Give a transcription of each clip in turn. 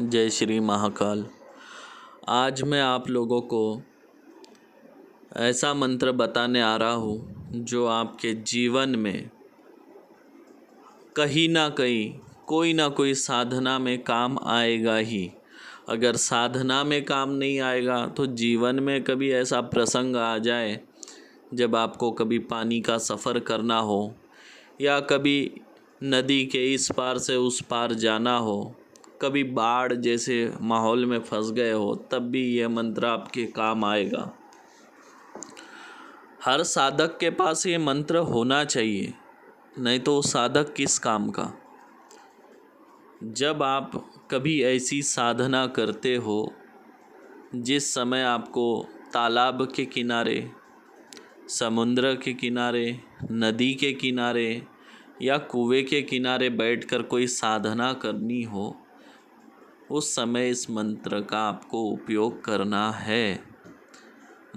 जय श्री महाकाल आज मैं आप लोगों को ऐसा मंत्र बताने आ रहा हूँ जो आपके जीवन में कहीं ना कहीं कोई ना कोई साधना में काम आएगा ही अगर साधना में काम नहीं आएगा तो जीवन में कभी ऐसा प्रसंग आ जाए जब आपको कभी पानी का सफ़र करना हो या कभी नदी के इस पार से उस पार जाना हो कभी बाढ़ जैसे माहौल में फंस गए हो तब भी यह मंत्र आपके काम आएगा हर साधक के पास ये मंत्र होना चाहिए नहीं तो साधक किस काम का जब आप कभी ऐसी साधना करते हो जिस समय आपको तालाब के किनारे समुद्र के किनारे नदी के किनारे या कुएं के किनारे बैठकर कोई साधना करनी हो उस समय इस मंत्र का आपको उपयोग करना है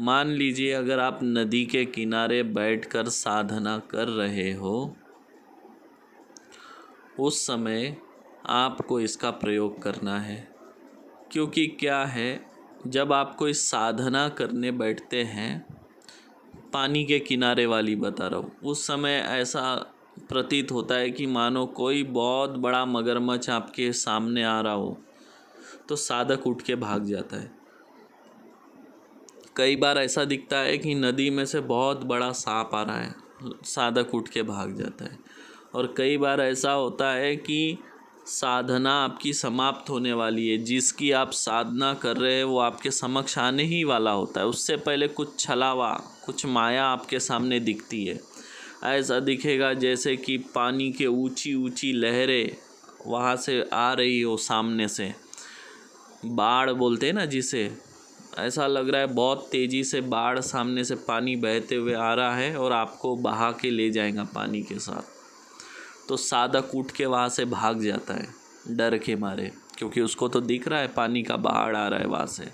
मान लीजिए अगर आप नदी के किनारे बैठकर साधना कर रहे हो उस समय आपको इसका प्रयोग करना है क्योंकि क्या है जब आप कोई साधना करने बैठते हैं पानी के किनारे वाली बता रहा हूँ उस समय ऐसा प्रतीत होता है कि मानो कोई बहुत बड़ा मगरमच्छ आपके सामने आ रहा हो तो साधक उठ के भाग जाता है कई बार ऐसा दिखता है कि नदी में से बहुत बड़ा सांप आ रहा है साधक उठ के भाग जाता है और कई बार ऐसा होता है कि साधना आपकी समाप्त होने वाली है जिसकी आप साधना कर रहे हैं वो आपके समक्ष आने ही वाला होता है उससे पहले कुछ छलावा कुछ माया आपके सामने दिखती है ऐसा दिखेगा जैसे कि पानी के ऊंची ऊंची लहरें वहाँ से आ रही हो सामने से बाढ़ बोलते हैं ना जिसे ऐसा लग रहा है बहुत तेज़ी से बाढ़ सामने से पानी बहते हुए आ रहा है और आपको बहा के ले जाएगा पानी के साथ तो साधक उठ के वहाँ से भाग जाता है डर के मारे क्योंकि उसको तो दिख रहा है पानी का बाढ़ आ रहा है वहाँ से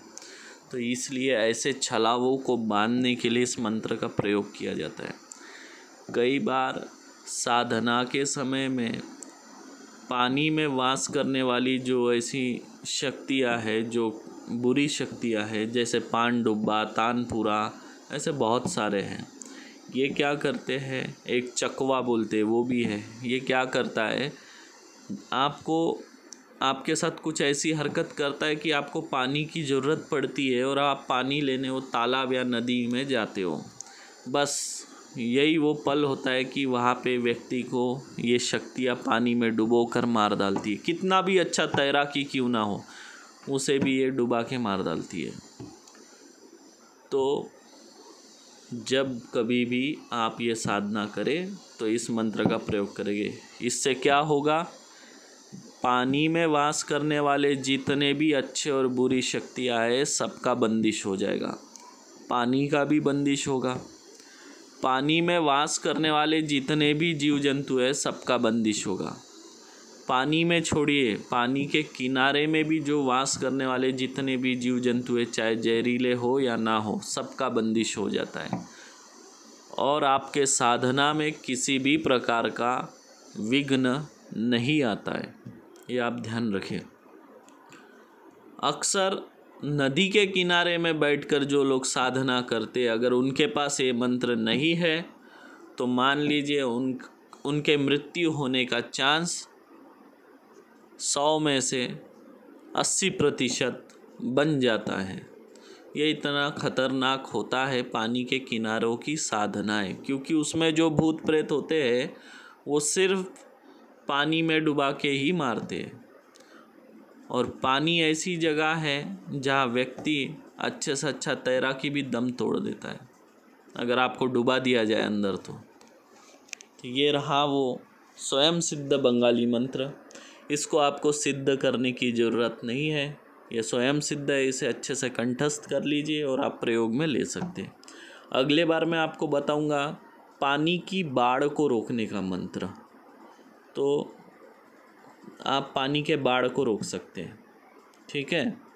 तो इसलिए ऐसे छलावों को बांधने के लिए इस मंत्र का प्रयोग किया जाता है कई बार साधना के समय में पानी में वास करने वाली जो ऐसी शक्तियाँ है जो बुरी शक्तियाँ है जैसे पांडुब्बा तानपुरा ऐसे बहुत सारे हैं ये क्या करते हैं एक चकवा बोलते वो भी है ये क्या करता है आपको आपके साथ कुछ ऐसी हरकत करता है कि आपको पानी की ज़रूरत पड़ती है और आप पानी लेने वो तालाब या नदी में जाते हो बस यही वो पल होता है कि वहाँ पे व्यक्ति को ये शक्तियाँ पानी में डुबो कर मार डालती है कितना भी अच्छा तैराकी क्यों ना हो उसे भी ये डुबा के मार डालती है तो जब कभी भी आप ये साधना करें तो इस मंत्र का प्रयोग करेंगे इससे क्या होगा पानी में वास करने वाले जितने भी अच्छे और बुरी शक्तियाँ आए सबका बंदिश हो जाएगा पानी का भी बंदिश होगा पानी में वास करने वाले जितने भी जीव जंतु है सबका बंदिश होगा पानी में छोड़िए पानी के किनारे में भी जो वास करने वाले जितने भी जीव जंतु है चाहे जहरीले हो या ना हो सबका बंदिश हो जाता है और आपके साधना में किसी भी प्रकार का विघ्न नहीं आता है ये आप ध्यान रखिए अक्सर नदी के किनारे में बैठकर जो लोग साधना करते अगर उनके पास ये मंत्र नहीं है तो मान लीजिए उन उनके मृत्यु होने का चांस सौ में से अस्सी प्रतिशत बन जाता है ये इतना खतरनाक होता है पानी के किनारों की साधनाएं क्योंकि उसमें जो भूत प्रेत होते हैं वो सिर्फ पानी में डुबा के ही मारते हैं और पानी ऐसी जगह है जहाँ व्यक्ति अच्छे से अच्छा तैराकी भी दम तोड़ देता है अगर आपको डुबा दिया जाए अंदर तो, तो ये रहा वो स्वयं सिद्ध बंगाली मंत्र इसको आपको सिद्ध करने की ज़रूरत नहीं है ये स्वयं सिद्ध है इसे अच्छे से कंठस्थ कर लीजिए और आप प्रयोग में ले सकते हैं अगले बार मैं आपको बताऊंगा पानी की बाढ़ को रोकने का मंत्र तो आप पानी के बाढ़ को रोक सकते हैं ठीक है